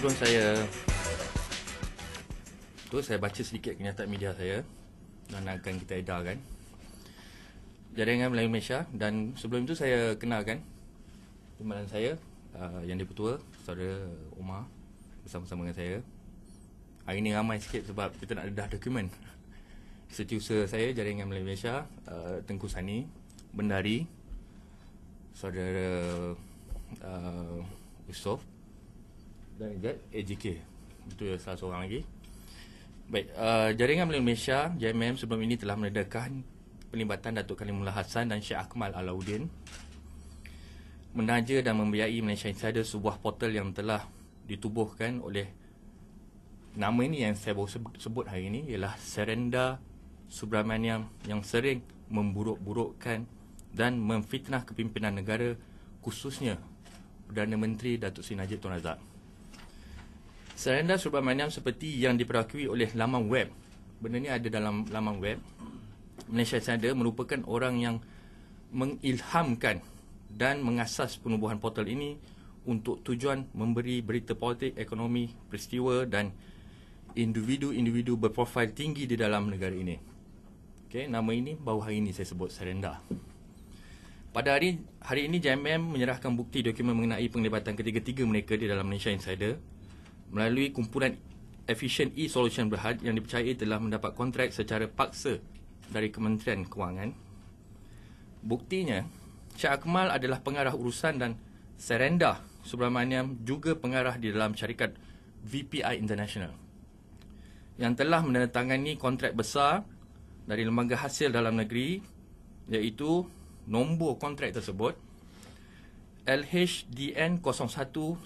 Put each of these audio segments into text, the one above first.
Sebelum saya tu saya baca sedikit kenyataan media saya dan akan kita edarkan jaringan Melayu Malaysia dan sebelum itu saya kenalkan timbalan saya uh, yang dipertua saudara Omar bersama-sama dengan saya hari ini ramai sikit sebab kita nak dedah dokumen setiausaha saya jaringan Melayu Malaysia uh, Tengku Sani Bendari saudara uh, Yusof dan Ejad AJK itu salah seorang lagi Baik, uh, Jaringan Melayu Malaysia, JMM sebelum ini telah meredakan pelibatan Datuk Kalimullah Hassan dan Syekh Akmal Alauddin menaja dan membiayai Malaysia Insider sebuah portal yang telah ditubuhkan oleh nama ini yang saya baru sebut hari ini ialah Serenda Subramaniam yang sering memburuk-burukkan dan memfitnah kepimpinan negara khususnya Perdana Menteri Datuk Sri Najib Tun Razak. Sarenda Subramaniam seperti yang diperakui oleh laman web. Benda ni ada dalam laman web. Malaysia Sarenda merupakan orang yang mengilhamkan dan mengasas penubuhan portal ini untuk tujuan memberi berita politik, ekonomi, peristiwa dan individu-individu berprofil tinggi di dalam negara ini. Okay, nama ini baru hari ini saya sebut Serenda. Pada hari hari ini JMM menyerahkan bukti dokumen mengenai penglibatan ketiga-tiga mereka di dalam Malaysia Insider melalui kumpulan Efficient E-Solution Berhad yang dipercayai telah mendapat kontrak secara paksa dari Kementerian Kewangan. Buktinya, Syah Akmal adalah pengarah urusan dan Serenda Subramaniam juga pengarah di dalam syarikat VPI International yang telah menandatangani kontrak besar dari lembaga hasil dalam negeri iaitu nombor kontrak tersebut LHDN 01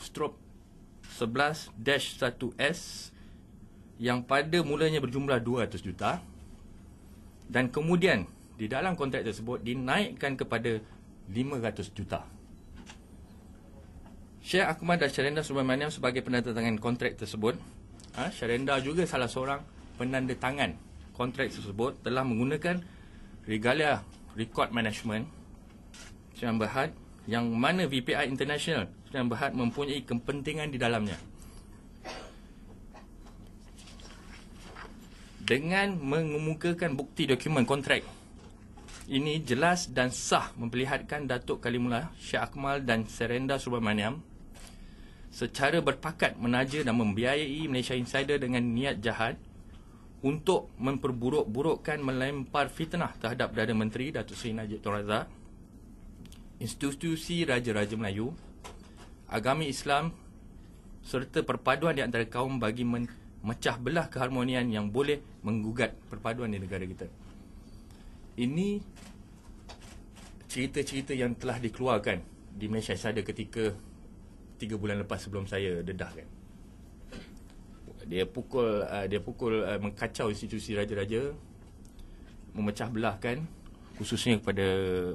stroke 11-1S yang pada mulanya berjumlah 200 juta dan kemudian di dalam kontrak tersebut dinaikkan kepada 500 juta. Syekh Ahmad dan Syarenda Subramaniam sebagai penandatangan kontrak tersebut, ha, Syarenda juga salah seorang penandatangan kontrak tersebut telah menggunakan regalia record management Syambahat yang mana VPI International dan Bahad mempunyai kepentingan di dalamnya. Dengan mengemukakan bukti dokumen kontrak ini jelas dan sah memperlihatkan Datuk Kalimullah Syekh Akmal dan Serenda Subramaniam secara berpakat menaja dan membiayai Malaysia Insider dengan niat jahat untuk memperburuk-burukkan melempar fitnah terhadap Perdana Menteri Datuk Seri Najib Tun Razak institusi Raja-Raja Melayu agama Islam serta perpaduan di antara kaum bagi memecah belah keharmonian yang boleh menggugat perpaduan di negara kita. Ini cerita-cerita yang telah dikeluarkan di Malaysia Sada ketika tiga bulan lepas sebelum saya dedah kan. Dia pukul uh, dia pukul uh, mengkacau institusi raja-raja memecah belahkan khususnya kepada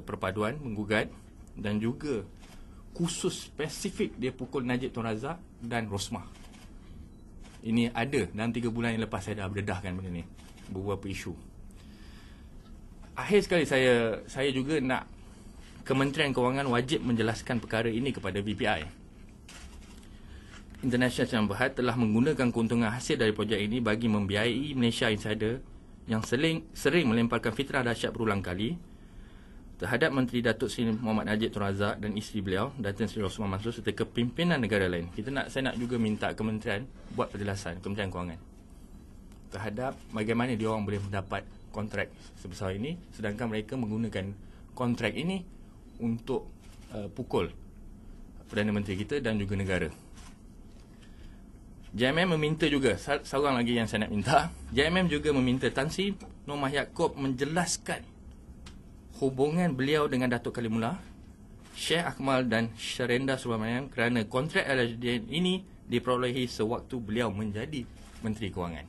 perpaduan menggugat dan juga khusus spesifik dia pukul Najib Tun Razak dan Rosmah. Ini ada dalam tiga bulan yang lepas saya dah berdedahkan benda ni. Beberapa isu. Akhir sekali saya saya juga nak Kementerian Kewangan wajib menjelaskan perkara ini kepada BPI. International Chamber Berhad telah menggunakan keuntungan hasil dari projek ini bagi membiayai Malaysia Insider yang sering, sering melemparkan fitrah dahsyat berulang kali terhadap Menteri Datuk Seri Muhammad Najib Tun Razak dan isteri beliau Datin Seri Rosman Mansur serta kepimpinan negara lain. Kita nak saya nak juga minta kementerian buat penjelasan Kementerian Kewangan terhadap bagaimana dia orang boleh mendapat kontrak sebesar ini sedangkan mereka menggunakan kontrak ini untuk uh, pukul Perdana Menteri kita dan juga negara. JMM meminta juga seorang lagi yang saya nak minta. JMM juga meminta Tan Sri Nur Mahyakob menjelaskan hubungan beliau dengan Datuk Kalimullah, Syekh Akmal dan Syarenda Subramaniam kerana kontrak LHDN ini diperolehi sewaktu beliau menjadi Menteri Kewangan.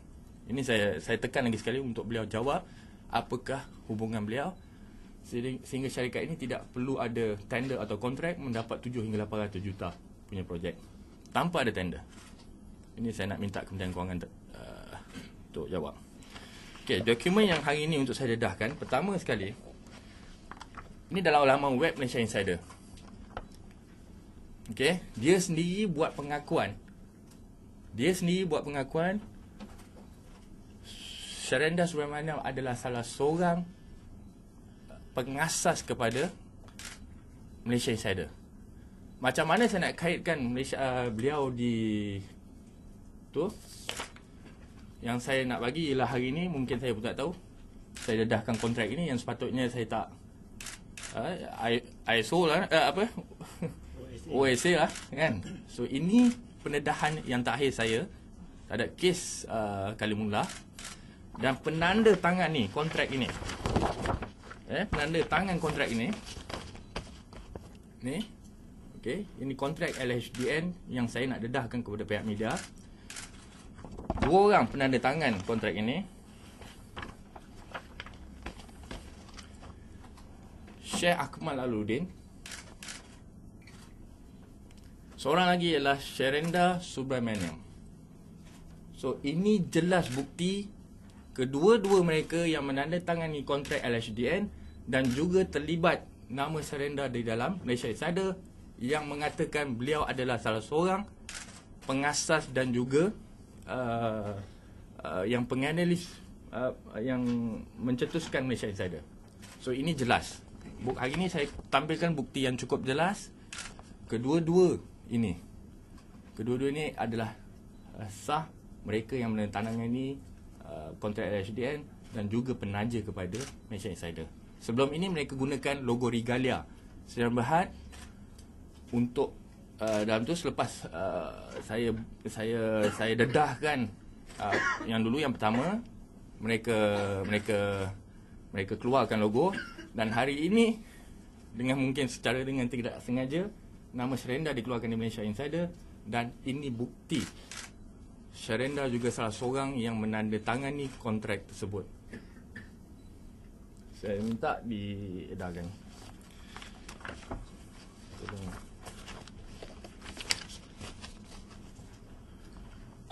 Ini saya saya tekan lagi sekali untuk beliau jawab apakah hubungan beliau sehingga syarikat ini tidak perlu ada tender atau kontrak mendapat 7 hingga 800 juta punya projek tanpa ada tender. Ini saya nak minta Kementerian Kewangan uh, untuk jawab. Okay, dokumen yang hari ini untuk saya dedahkan pertama sekali ini dalam ulama web Malaysia Insider. Okay, dia sendiri buat pengakuan. Dia sendiri buat pengakuan Sharendra Subramaniam adalah salah seorang pengasas kepada Malaysia Insider. Macam mana saya nak kaitkan Malaysia uh, beliau di tu? Yang saya nak bagi ialah hari ini mungkin saya pun tak tahu. Saya dedahkan kontrak ini yang sepatutnya saya tak uh, ah, ISO lah uh, apa OSA lah kan so ini pendedahan yang terakhir saya ada kes uh, ah, mula dan penanda tangan ni kontrak ini eh penanda tangan kontrak ini ni okey ini kontrak LHDN yang saya nak dedahkan kepada pihak media dua orang penanda tangan kontrak ini Syekh Akmal Aludin. Seorang lagi ialah Sherenda Subramaniam. So ini jelas bukti kedua-dua mereka yang menandatangani kontrak LHDN dan juga terlibat nama Sherenda di dalam Malaysia Insider yang mengatakan beliau adalah salah seorang pengasas dan juga uh, uh, yang penganalis uh, yang mencetuskan Malaysia Insider. So ini jelas hari ini saya tampilkan bukti yang cukup jelas kedua-dua ini kedua-dua ini adalah uh, sah mereka yang menandatangani ini uh, kontrak LHDN dan juga penaja kepada Malaysian Insider sebelum ini mereka gunakan logo Regalia sedang Bhd untuk Uh, dalam tu selepas uh, saya saya saya dedahkan uh, yang dulu yang pertama mereka mereka mereka keluarkan logo dan hari ini dengan mungkin secara dengan tidak sengaja nama Sherenda dikeluarkan di Malaysia Insider dan ini bukti Sherenda juga salah seorang yang menandatangani kontrak tersebut. Saya minta diedarkan.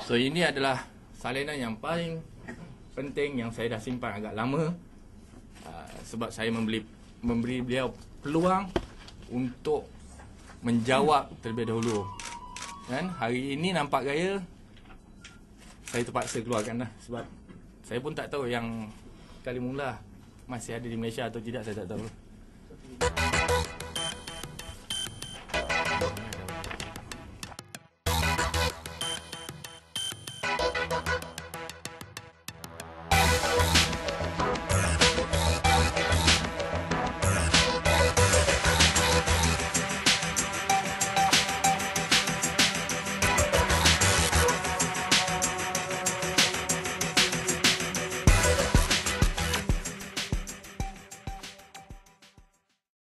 So ini adalah salinan yang paling penting yang saya dah simpan agak lama Ah, sebab saya membeli memberi beliau peluang untuk menjawab terlebih dahulu kan hari ini nampak gaya saya terpaksa keluarkanlah sebab saya pun tak tahu yang kali mula masih ada di Malaysia atau tidak saya tak tahu